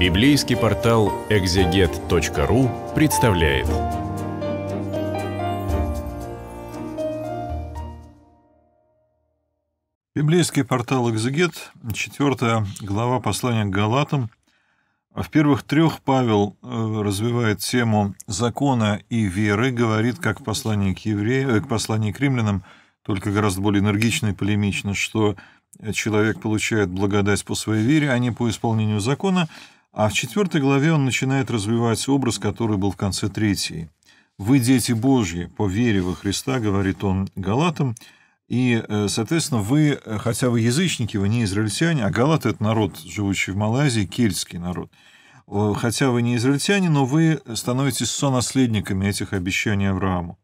Библейский портал экзегет.ру представляет. Библейский портал «Экзегет», 4 глава послания к Галатам. В первых трех Павел э, развивает тему закона и веры, говорит, как в послании к, евреям, э, к, послании к римлянам, только гораздо более энергично и полемично, что человек получает благодать по своей вере, а не по исполнению закона – а в четвертой главе он начинает развивать образ, который был в конце третьей. «Вы, дети Божьи, по вере во Христа», — говорит он Галатам, и, э, соответственно, вы, хотя вы язычники, вы не израильтяне, а галаты – это народ, живущий в Малайзии, кельтский народ. Хотя вы не израильтяне, но вы становитесь сонаследниками этих обещаний Аврааму.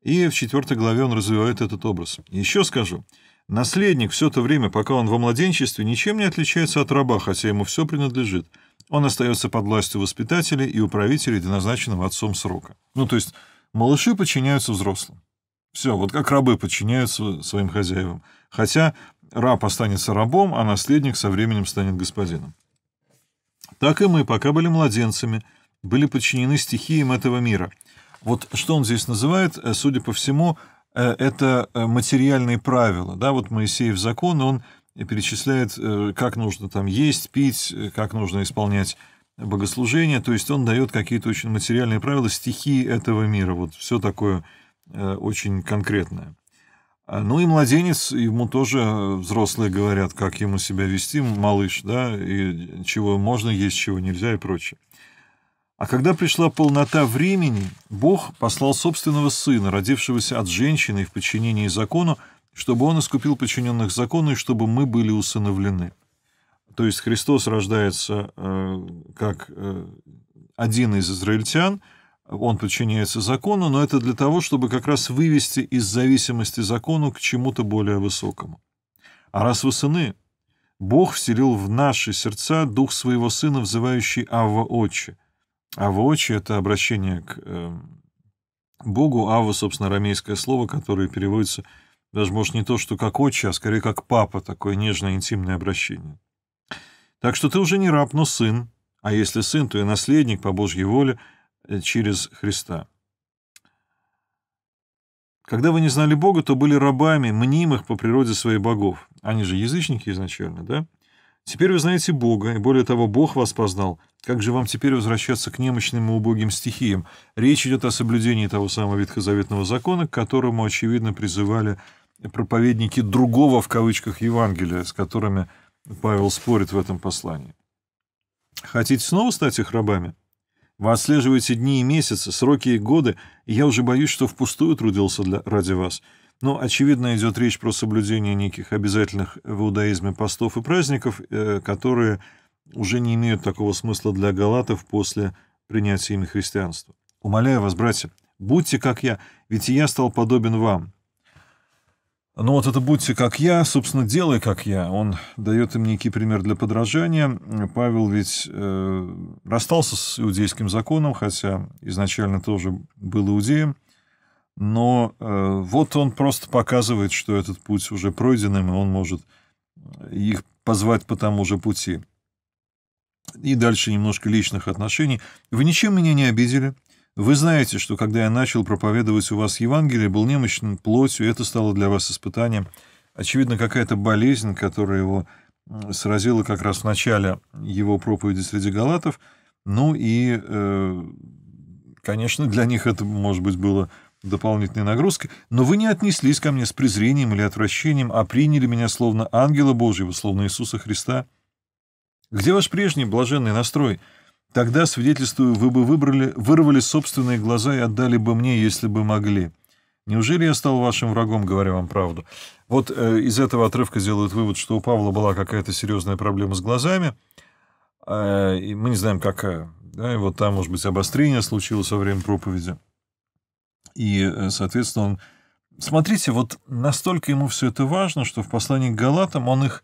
И в четвертой главе он развивает этот образ. Еще скажу, наследник все то время, пока он во младенчестве, ничем не отличается от раба, хотя ему все принадлежит – он остается под властью воспитателей и управителей до назначенного отцом срока. Ну, то есть малыши подчиняются взрослым. Все, вот как рабы подчиняются своим хозяевам. Хотя раб останется рабом, а наследник со временем станет господином. Так и мы, пока были младенцами, были подчинены стихиям этого мира. Вот что он здесь называет, э, судя по всему, э, это э, материальные правила. Да, вот Моисеев закон, он и перечисляет, э, как нужно там есть, пить, э, как нужно исполнять богослужение. То есть он дает какие-то очень материальные правила, стихи этого мира. Вот все такое э, очень конкретное. А, ну и младенец, ему тоже взрослые говорят, как ему себя вести, малыш, да, и чего можно есть, чего нельзя и прочее. А когда пришла полнота времени, Бог послал собственного сына, родившегося от женщины и в подчинении закону, чтобы он искупил подчиненных закону и чтобы мы были усыновлены. То есть Христос рождается э, как э, один из израильтян, он подчиняется закону, но это для того, чтобы как раз вывести из зависимости закону к чему-то более высокому. А раз вы сыны, Бог вселил в наши сердца дух своего сына, взывающий Авва Отче. Авва Отче — это обращение к э, Богу, Авва, собственно, арамейское слово, которое переводится даже, может, не то, что как отче, а скорее как папа, такое нежное интимное обращение. Так что ты уже не раб, но сын, а если сын, то и наследник по Божьей воле э, через Христа. Когда вы не знали Бога, то были рабами, мнимых по природе своих богов. Они же язычники изначально, да? Теперь вы знаете Бога, и более того, Бог вас познал. Как же вам теперь возвращаться к немощным и убогим стихиям? Речь идет о соблюдении того самого ветхозаветного закона, к которому, очевидно, призывали проповедники другого, в кавычках, Евангелия, с которыми Павел спорит в этом послании. Хотите снова стать их рабами? Вы отслеживаете дни и месяцы, сроки и годы, и я уже боюсь, что впустую трудился для, ради вас. Но, очевидно, идет речь про соблюдение неких обязательных в иудаизме постов и праздников, э, которые уже не имеют такого смысла для галатов после принятия ими христианства. Умоляю вас, братья, будьте как я, ведь и я стал подобен вам. Ну вот это «будьте как я», собственно, «делай как я». Он дает им некий пример для подражания. Павел ведь э, расстался с иудейским законом, хотя изначально тоже был иудеем. Но э, вот он просто показывает, что этот путь уже пройденным, и он может э, их позвать по тому же пути. И дальше немножко личных отношений. «Вы ничем меня не обидели. Вы знаете, что когда я начал проповедовать у вас Евангелие, был немощным плотью, это стало для вас испытанием. Очевидно, какая-то болезнь, которая его сразила как раз в начале его проповеди среди галатов. Ну и, э, конечно, для них это, может быть, было дополнительной нагрузкой, но вы не отнеслись ко мне с презрением или отвращением, а приняли меня словно ангела Божьего, словно Иисуса Христа. Где ваш прежний блаженный настрой — Тогда, свидетельствую, вы бы выбрали, вырвали собственные глаза и отдали бы мне, если бы могли. Неужели я стал вашим врагом, говоря вам правду? Вот э, из этого отрывка делают вывод, что у Павла была какая-то серьезная проблема с глазами. Э, и мы не знаем, какая. Э, да, и вот там, может быть, обострение случилось во время проповеди. И, э, соответственно, он... Смотрите, вот настолько ему все это важно, что в послании к Галатам он их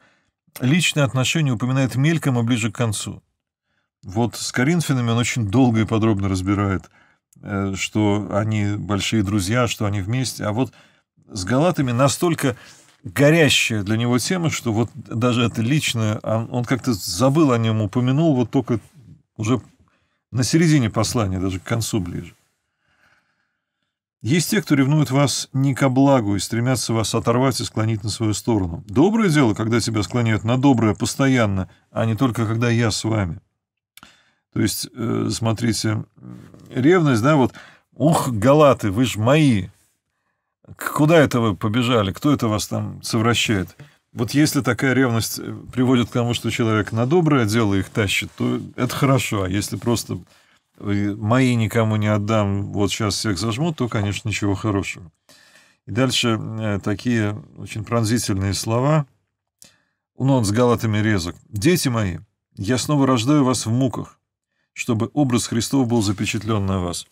личные отношения упоминает мельком и ближе к концу. Вот с коринфянами он очень долго и подробно разбирает, э, что они большие друзья, что они вместе. А вот с галатами настолько горящая для него тема, что вот даже это личное, а он как-то забыл о нем, упомянул вот только уже на середине послания, даже к концу ближе. Есть те, кто ревнует вас не ко благу и стремятся вас оторвать и склонить на свою сторону. Доброе дело, когда тебя склоняют на доброе постоянно, а не только когда я с вами. То есть, э, смотрите, ревность, да, вот, ух, галаты, вы же мои. Куда это вы побежали? Кто это вас там совращает? Вот если такая ревность э, приводит к тому, что человек на доброе дело их тащит, то это хорошо. А если просто мои никому не отдам, вот сейчас всех зажмут, то, конечно, ничего хорошего. И дальше э, такие очень пронзительные слова. Ну, он с галатами резок. «Дети мои, я снова рождаю вас в муках чтобы образ Христов был запечатлен на вас.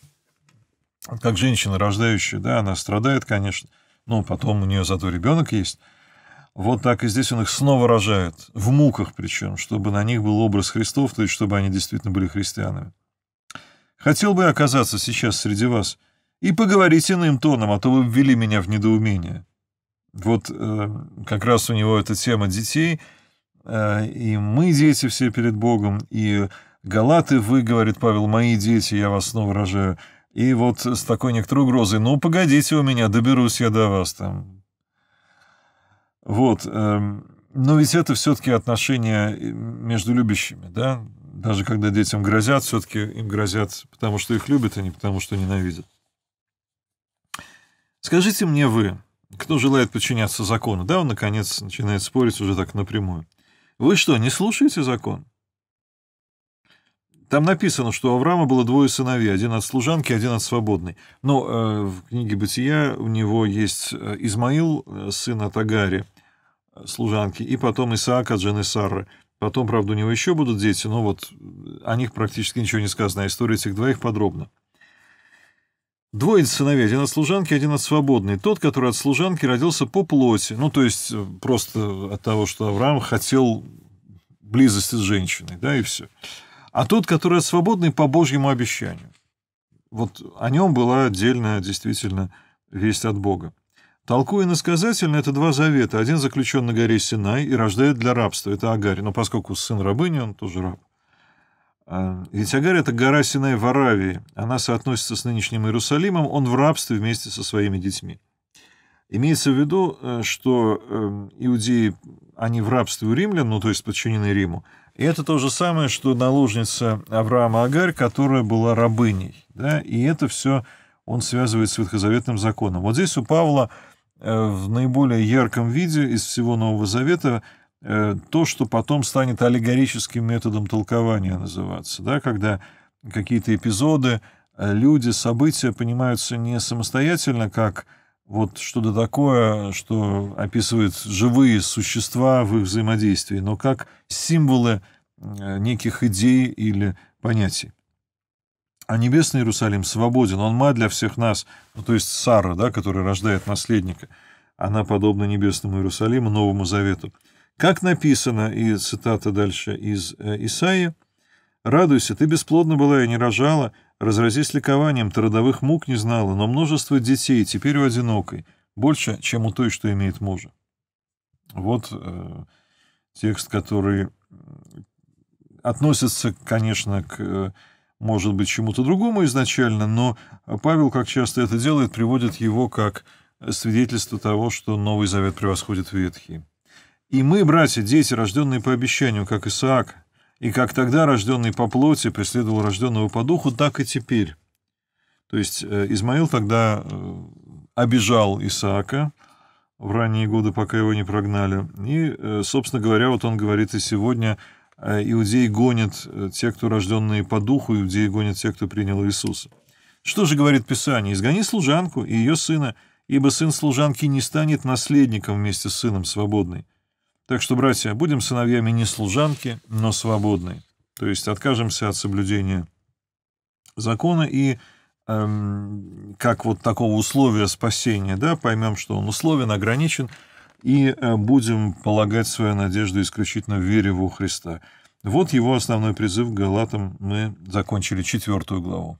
Как женщина, рождающая, да, она страдает, конечно, но потом у нее зато ребенок есть. Вот так и здесь он их снова рожает, в муках причем, чтобы на них был образ Христов, то есть чтобы они действительно были христианами. Хотел бы оказаться сейчас среди вас и поговорить иным тоном, а то вы ввели меня в недоумение. Вот э, как раз у него эта тема детей, э, и мы дети все перед Богом, и Галаты вы, говорит Павел, мои дети, я вас снова рожаю. И вот с такой некоторой угрозой, ну, погодите у меня, доберусь я до вас там. Вот. Эм, но ведь это все-таки отношения э, между любящими, да? Даже когда детям грозят, все-таки им грозят, потому что их любят, а не потому что ненавидят. Скажите мне вы, кто желает подчиняться закону? Да, он, наконец, начинает спорить уже так напрямую. Вы что, не слушаете закон? Там написано, что у Авраама было двое сыновей, один от служанки, один от свободной. Но э, в книге «Бытия» у него есть э, Измаил, э, сын от Агари, э, служанки, и потом Исаак от жены Сары. Потом, правда, у него еще будут дети, но вот о них практически ничего не сказано, а история этих двоих подробно. Двое сыновей, один от служанки, один от свободной. Тот, который от служанки родился по плоти, ну, то есть просто от того, что Авраам хотел близости с женщиной, да, и все а тот, который свободный по Божьему обещанию. Вот о нем была отдельная, действительно, весть от Бога. Толкуя иносказательно, это два завета. Один заключен на горе Синай и рождает для рабства. Это Агарь. Но поскольку сын рабыни, он тоже раб. А, ведь Агарь — это гора Синай в Аравии. Она соотносится с нынешним Иерусалимом. Он в рабстве вместе со своими детьми. Имеется в виду, э, что э, иудеи, они в рабстве у римлян, ну, то есть подчинены Риму, и это то же самое, что наложница Авраама Агарь, которая была рабыней. Да? И это все он связывает с ветхозаветным законом. Вот здесь у Павла э, в наиболее ярком виде из всего Нового Завета э, то, что потом станет аллегорическим методом толкования называться, да, когда какие-то эпизоды, э, люди, события понимаются не самостоятельно, как вот что-то такое, что описывает живые существа в их взаимодействии, но как символы э, неких идей или понятий. А небесный Иерусалим свободен, он мать для всех нас, ну, то есть Сара, да, которая рождает наследника, она подобна небесному Иерусалиму, Новому Завету. Как написано, и цитата дальше из э, Исаии, Радуйся, ты бесплодна была и не рожала, разразись ликованием, ты родовых мук не знала, но множество детей теперь у одинокой, больше, чем у той, что имеет мужа. Вот э, текст, который э, относится, конечно, к, э, может быть, чему-то другому изначально, но Павел, как часто это делает, приводит его как свидетельство того, что Новый Завет превосходит Ветхий. «И мы, братья, дети, рожденные по обещанию, как Исаак, и как тогда рожденный по плоти преследовал рожденного по духу, так и теперь. То есть э, Измаил тогда э, обижал Исаака в ранние годы, пока его не прогнали. И, э, собственно говоря, вот он говорит и сегодня, иудеи гонят те, кто рожденные по духу, иудеи гонят те, кто принял Иисуса. Что же говорит Писание? «Изгони служанку и ее сына, ибо сын служанки не станет наследником вместе с сыном свободной». Так что, братья, будем сыновьями не служанки, но свободны. То есть откажемся от соблюдения закона и эм, как вот такого условия спасения, да, поймем, что он условен, ограничен, и э, будем полагать свою надежду исключительно в вере во Христа. Вот его основной призыв к Галатам мы закончили четвертую главу.